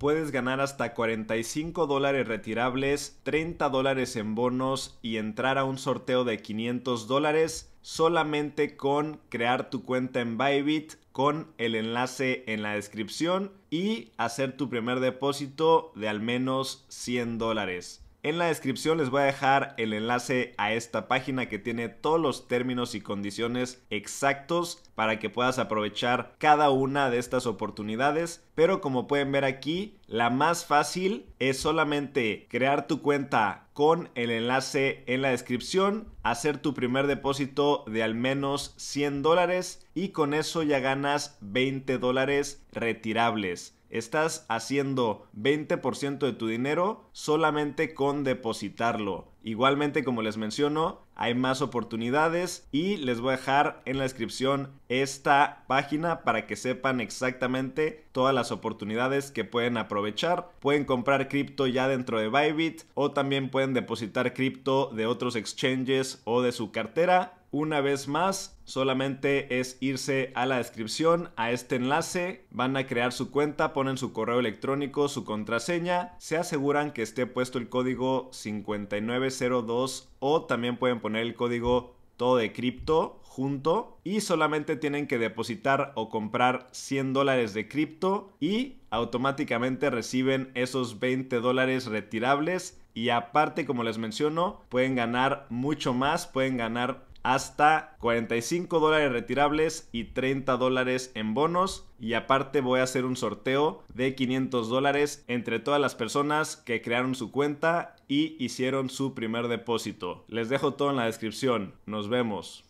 puedes ganar hasta 45 dólares retirables, 30 dólares en bonos y entrar a un sorteo de 500 dólares solamente con crear tu cuenta en Bybit con el enlace en la descripción y hacer tu primer depósito de al menos 100 dólares. En la descripción les voy a dejar el enlace a esta página que tiene todos los términos y condiciones exactos para que puedas aprovechar cada una de estas oportunidades. Pero como pueden ver aquí, la más fácil es solamente crear tu cuenta con el enlace en la descripción, hacer tu primer depósito de al menos 100 dólares y con eso ya ganas 20 dólares retirables. Estás haciendo 20% de tu dinero solamente con depositarlo. Igualmente, como les menciono, hay más oportunidades y les voy a dejar en la descripción esta página para que sepan exactamente todas las oportunidades que pueden aprovechar. Pueden comprar cripto ya dentro de Bybit o también pueden depositar cripto de otros exchanges o de su cartera una vez más, solamente es irse a la descripción, a este enlace, van a crear su cuenta, ponen su correo electrónico, su contraseña, se aseguran que esté puesto el código 5902 o también pueden poner el código todo de cripto junto y solamente tienen que depositar o comprar 100 dólares de cripto y automáticamente reciben esos 20 dólares retirables y aparte como les menciono pueden ganar mucho más pueden ganar hasta 45 dólares retirables y 30 dólares en bonos. Y aparte voy a hacer un sorteo de 500 dólares entre todas las personas que crearon su cuenta y hicieron su primer depósito. Les dejo todo en la descripción. Nos vemos.